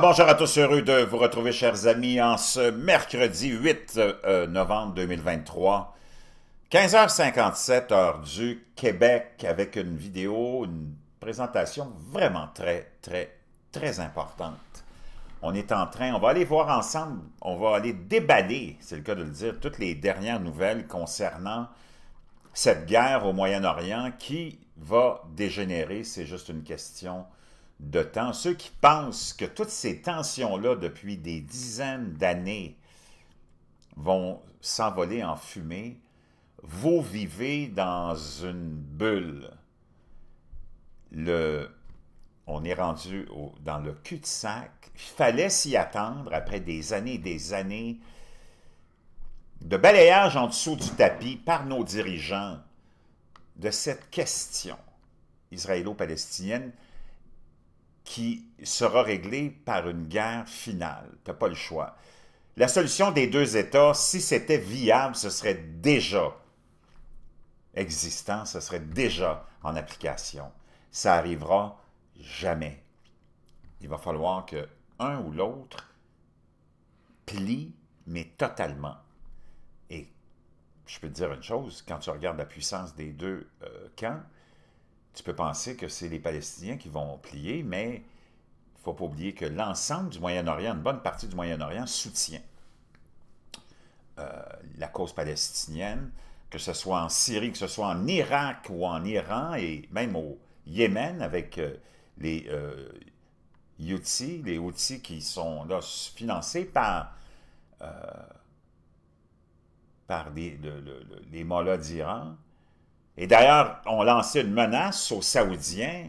bonjour à tous, heureux de vous retrouver, chers amis, en ce mercredi 8 euh, euh, novembre 2023, 15h57, heure du Québec, avec une vidéo, une présentation vraiment très, très, très importante. On est en train, on va aller voir ensemble, on va aller déballer, c'est le cas de le dire, toutes les dernières nouvelles concernant cette guerre au Moyen-Orient qui va dégénérer, c'est juste une question de temps, ceux qui pensent que toutes ces tensions-là depuis des dizaines d'années vont s'envoler en fumée, vous vivez dans une bulle. Le, on est rendu dans le cul-de-sac. Il fallait s'y attendre après des années et des années de balayage en dessous du tapis par nos dirigeants de cette question israélo-palestinienne qui sera réglé par une guerre finale. Tu n'as pas le choix. La solution des deux États, si c'était viable, ce serait déjà existant, ce serait déjà en application. Ça arrivera jamais. Il va falloir que un ou l'autre plie, mais totalement. Et je peux te dire une chose, quand tu regardes la puissance des deux euh, camps, tu peux penser que c'est les Palestiniens qui vont plier, mais il ne faut pas oublier que l'ensemble du Moyen-Orient, une bonne partie du Moyen-Orient soutient euh, la cause palestinienne, que ce soit en Syrie, que ce soit en Irak ou en Iran, et même au Yémen avec euh, les euh, Houthis, les Houthis qui sont là, financés par, euh, par les, le, les Mollahs d'Iran, et d'ailleurs, on lançait une menace aux Saoudiens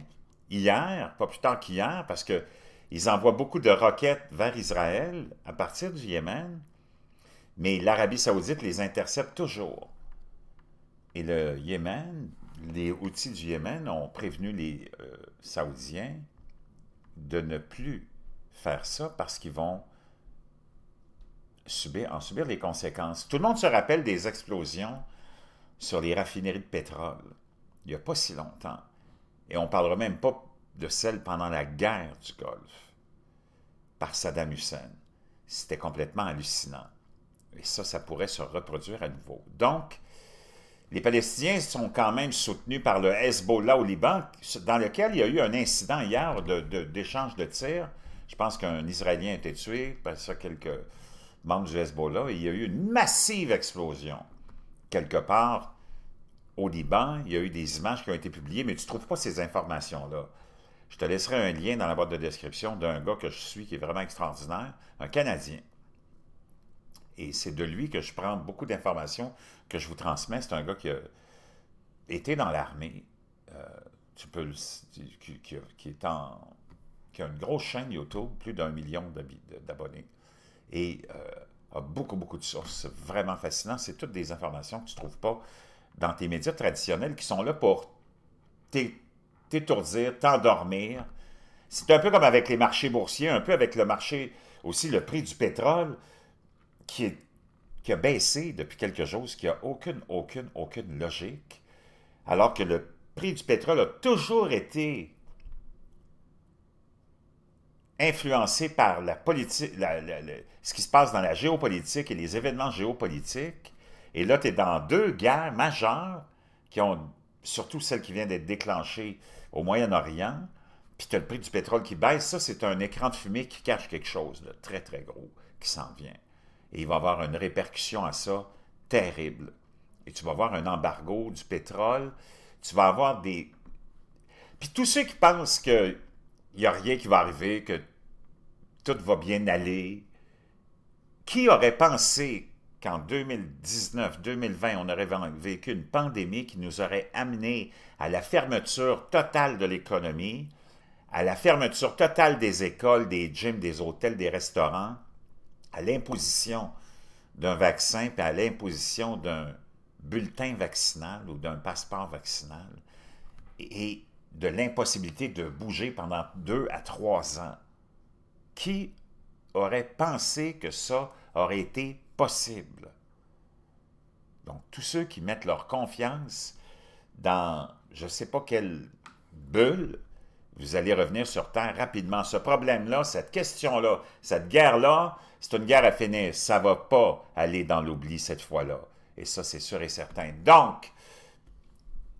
hier, pas plus tard qu'hier, parce qu'ils envoient beaucoup de roquettes vers Israël à partir du Yémen, mais l'Arabie saoudite les intercepte toujours. Et le Yémen, les outils du Yémen ont prévenu les euh, Saoudiens de ne plus faire ça parce qu'ils vont en subir les conséquences. Tout le monde se rappelle des explosions sur les raffineries de pétrole, il n'y a pas si longtemps, et on ne parlera même pas de celle pendant la guerre du Golfe, par Saddam Hussein. C'était complètement hallucinant. Et ça, ça pourrait se reproduire à nouveau. Donc, les Palestiniens sont quand même soutenus par le Hezbollah au Liban, dans lequel il y a eu un incident hier d'échange de, tirs. Je pense qu'un Israélien a été tué par quelques membres du Hezbollah. il y a eu une massive explosion quelque part au Liban, il y a eu des images qui ont été publiées, mais tu ne trouves pas ces informations-là. Je te laisserai un lien dans la boîte de description d'un gars que je suis qui est vraiment extraordinaire, un Canadien. Et c'est de lui que je prends beaucoup d'informations que je vous transmets. C'est un gars qui a été dans l'armée, euh, tu peux qui, est en, qui a une grosse chaîne YouTube, plus d'un million d'abonnés. Et euh, a beaucoup, beaucoup de sources. C'est vraiment fascinant. C'est toutes des informations que tu ne trouves pas dans tes médias traditionnels qui sont là pour t'étourdir, t'endormir. C'est un peu comme avec les marchés boursiers, un peu avec le marché, aussi le prix du pétrole qui, est, qui a baissé depuis quelque chose, qui n'a aucune, aucune, aucune logique. Alors que le prix du pétrole a toujours été influencé par la politique, ce qui se passe dans la géopolitique et les événements géopolitiques. Et là, tu es dans deux guerres majeures qui ont, surtout celle qui vient d'être déclenchée au Moyen-Orient, puis tu as le prix du pétrole qui baisse. Ça, c'est un écran de fumée qui cache quelque chose de très, très gros qui s'en vient. Et il va y avoir une répercussion à ça terrible. Et tu vas avoir un embargo du pétrole. Tu vas avoir des... Puis tous ceux qui pensent que il n'y a rien qui va arriver, que tout va bien aller. Qui aurait pensé qu'en 2019-2020, on aurait vécu une pandémie qui nous aurait amené à la fermeture totale de l'économie, à la fermeture totale des écoles, des gyms, des hôtels, des restaurants, à l'imposition d'un vaccin, puis à l'imposition d'un bulletin vaccinal ou d'un passeport vaccinal, et de l'impossibilité de bouger pendant deux à trois ans. Qui aurait pensé que ça aurait été possible? Donc, tous ceux qui mettent leur confiance dans je ne sais pas quelle bulle, vous allez revenir sur Terre rapidement. Ce problème-là, cette question-là, cette guerre-là, c'est une guerre à finir. Ça ne va pas aller dans l'oubli cette fois-là. Et ça, c'est sûr et certain. Donc,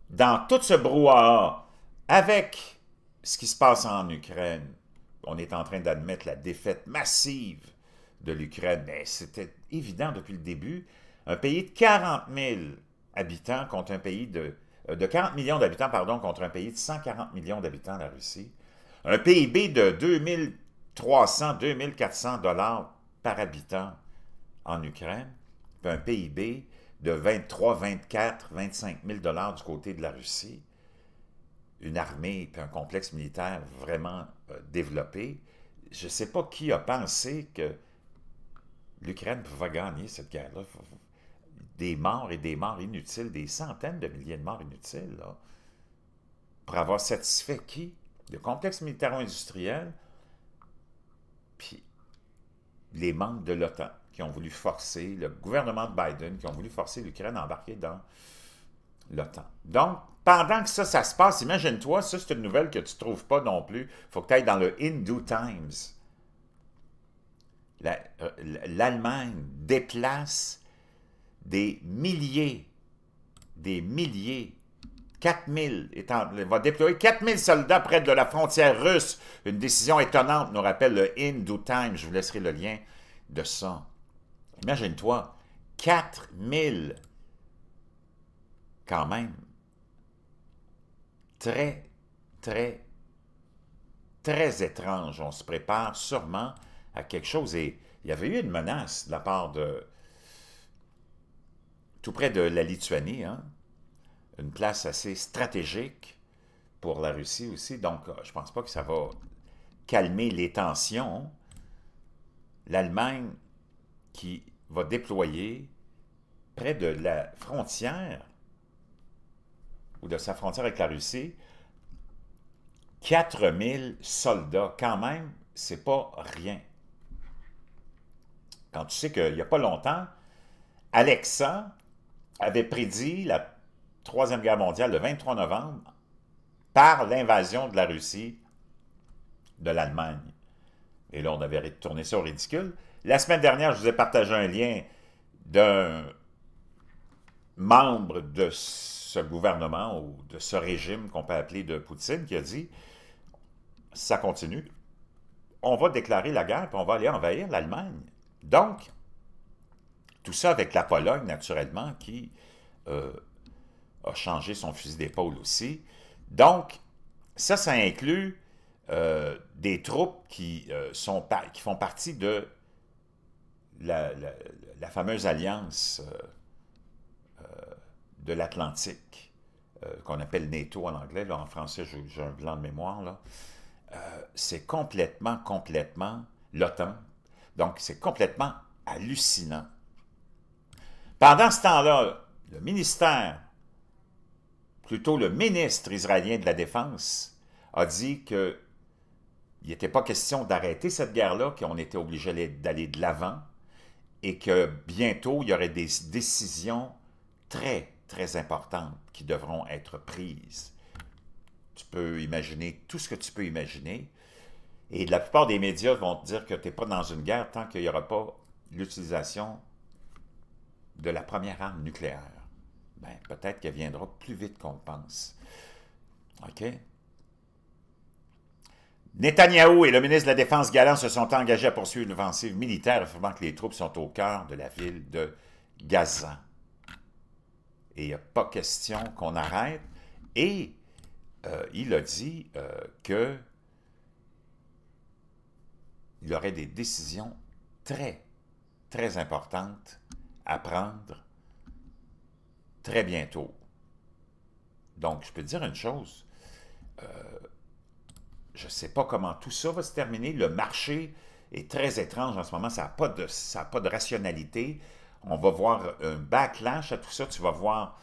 dans tout ce brouhaha, avec ce qui se passe en Ukraine, on est en train d'admettre la défaite massive de l'Ukraine, mais c'était évident depuis le début. Un pays de 40 000 habitants contre un pays de, 40 euh, millions d'habitants, pardon, contre un pays de 140 millions d'habitants, la Russie. Un PIB de 2300, 2400 dollars par habitant en Ukraine, un PIB de 23, 24, 25 000 dollars du côté de la Russie une armée et un complexe militaire vraiment euh, développé, je ne sais pas qui a pensé que l'Ukraine pouvait gagner cette guerre-là. Des morts et des morts inutiles, des centaines de milliers de morts inutiles, pour avoir satisfait qui? Le complexe militaro-industriel, puis les membres de l'OTAN qui ont voulu forcer, le gouvernement de Biden qui ont voulu forcer l'Ukraine à embarquer dans donc, pendant que ça, ça se passe, imagine-toi, ça, c'est une nouvelle que tu ne trouves pas non plus. Il faut que tu ailles dans le Hindu Times. Euh, L'Allemagne déplace des milliers, des milliers, 4000, va déployer 4000 soldats près de la frontière russe. Une décision étonnante, nous rappelle le Hindu Times. Je vous laisserai le lien de ça. Imagine-toi, 4000 quand même très, très, très étrange. On se prépare sûrement à quelque chose. Et il y avait eu une menace de la part de, tout près de la Lituanie, hein. une place assez stratégique pour la Russie aussi. Donc, je ne pense pas que ça va calmer les tensions. L'Allemagne qui va déployer près de la frontière ou de sa frontière avec la Russie, 4000 soldats, quand même, c'est pas rien. Quand tu sais qu'il n'y a pas longtemps, Alexa avait prédit la Troisième Guerre mondiale le 23 novembre par l'invasion de la Russie de l'Allemagne. Et là, on avait tourné ça au ridicule. La semaine dernière, je vous ai partagé un lien d'un membre de ce gouvernement ou de ce régime qu'on peut appeler de Poutine qui a dit ça continue, on va déclarer la guerre puis on va aller envahir l'Allemagne. Donc, tout ça avec la Pologne, naturellement, qui euh, a changé son fusil d'épaule aussi. Donc, ça, ça inclut euh, des troupes qui, euh, sont qui font partie de la, la fameuse alliance de l'Atlantique, euh, qu'on appelle NATO en anglais, là, en français j'ai un blanc de mémoire, là, euh, c'est complètement, complètement l'OTAN. Donc c'est complètement hallucinant. Pendant ce temps-là, le ministère, plutôt le ministre israélien de la Défense, a dit que il n'était pas question d'arrêter cette guerre-là, qu'on était obligé d'aller de l'avant et que bientôt, il y aurait des décisions très, très importantes qui devront être prises. Tu peux imaginer tout ce que tu peux imaginer. Et la plupart des médias vont te dire que tu n'es pas dans une guerre tant qu'il n'y aura pas l'utilisation de la première arme nucléaire. Ben, peut-être qu'elle viendra plus vite qu'on pense. OK? Netanyahou et le ministre de la Défense Galant se sont engagés à poursuivre une offensive militaire affirmant que les troupes sont au cœur de la ville de Gaza et il n'y a pas question qu'on arrête. Et euh, il a dit euh, que il y aurait des décisions très, très importantes à prendre très bientôt. Donc, je peux dire une chose. Euh, je ne sais pas comment tout ça va se terminer. Le marché est très étrange en ce moment. Ça n'a pas, pas de rationalité on va voir un backlash à tout ça. Tu vas voir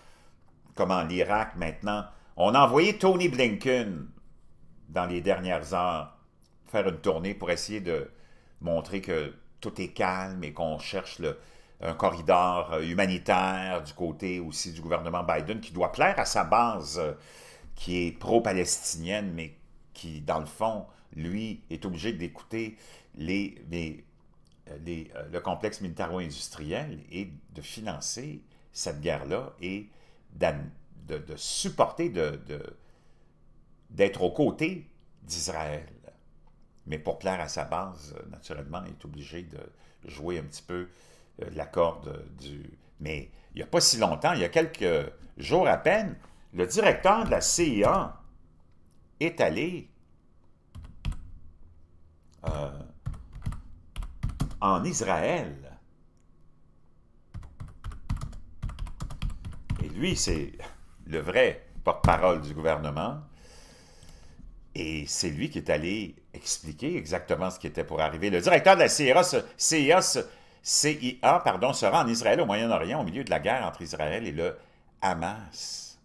comment l'Irak maintenant. On a envoyé Tony Blinken dans les dernières heures faire une tournée pour essayer de montrer que tout est calme et qu'on cherche un corridor euh, humanitaire du côté aussi du gouvernement Biden qui doit plaire à sa base euh, qui est pro-palestinienne, mais qui, dans le fond, lui, est obligé d'écouter les, euh, euh, le complexe militaro-industriel et de financer cette guerre-là et de, supporter, d'être de, aux côtés d'Israël. Mais pour plaire à sa base, euh, naturellement, il est obligé de jouer un petit peu la corde du... Mais il n'y a pas si longtemps, il y a quelques jours à peine, le directeur de la CIA est allé en Israël. Et lui, c'est le vrai porte-parole du gouvernement. Et c'est lui qui est allé expliquer exactement ce qui était pour arriver. Le directeur de la CIA, CIA, pardon, se en Israël, au Moyen-Orient, au milieu de la guerre entre Israël et le Hamas.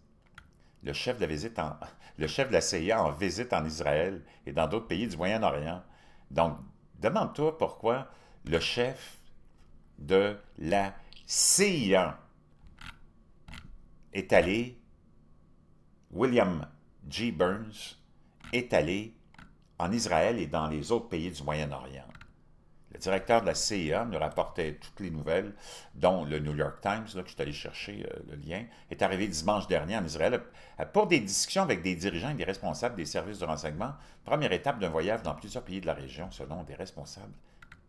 Le chef de le chef de la CIA en visite en Israël et dans d'autres pays du Moyen-Orient. Donc, demande-toi pourquoi le chef de la CIA est allé, William G. Burns est allé en Israël et dans les autres pays du Moyen-Orient. Le directeur de la CIA nous rapportait toutes les nouvelles, dont le New York Times, là, que je suis allé chercher euh, le lien, est arrivé dimanche dernier en Israël euh, pour des discussions avec des dirigeants et des responsables des services de renseignement, première étape d'un voyage dans plusieurs pays de la région, selon des responsables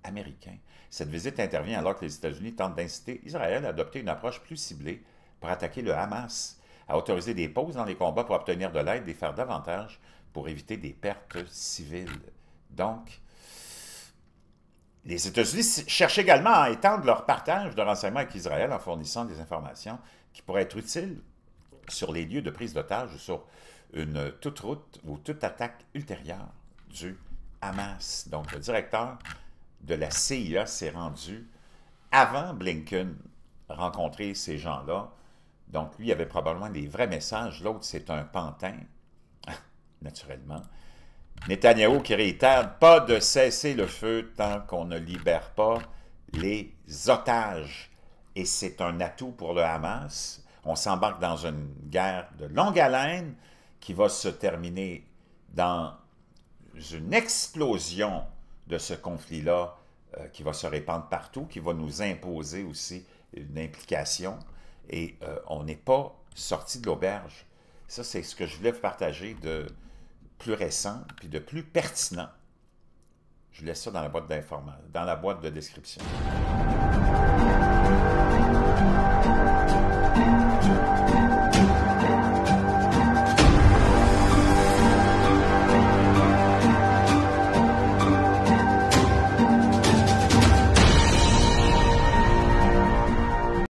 américain. Cette visite intervient alors que les États-Unis tentent d'inciter Israël à adopter une approche plus ciblée pour attaquer le Hamas, à autoriser des pauses dans les combats pour obtenir de l'aide et faire davantage pour éviter des pertes civiles. Donc, les États-Unis cherchent également à étendre leur partage de renseignements avec Israël en fournissant des informations qui pourraient être utiles sur les lieux de prise d'otages ou sur une toute route ou toute attaque ultérieure du Hamas. Donc, le directeur de la CIA s'est rendu avant Blinken rencontrer ces gens-là. Donc, lui avait probablement des vrais messages. L'autre, c'est un pantin, naturellement. Netanyahu qui réitère pas de cesser le feu tant qu'on ne libère pas les otages. Et c'est un atout pour le Hamas. On s'embarque dans une guerre de longue haleine qui va se terminer dans une explosion de ce conflit-là euh, qui va se répandre partout, qui va nous imposer aussi une implication. Et euh, on n'est pas sorti de l'auberge. Ça, c'est ce que je voulais vous partager de plus récent puis de plus pertinent. Je vous laisse ça dans la boîte d'information, dans la boîte de description.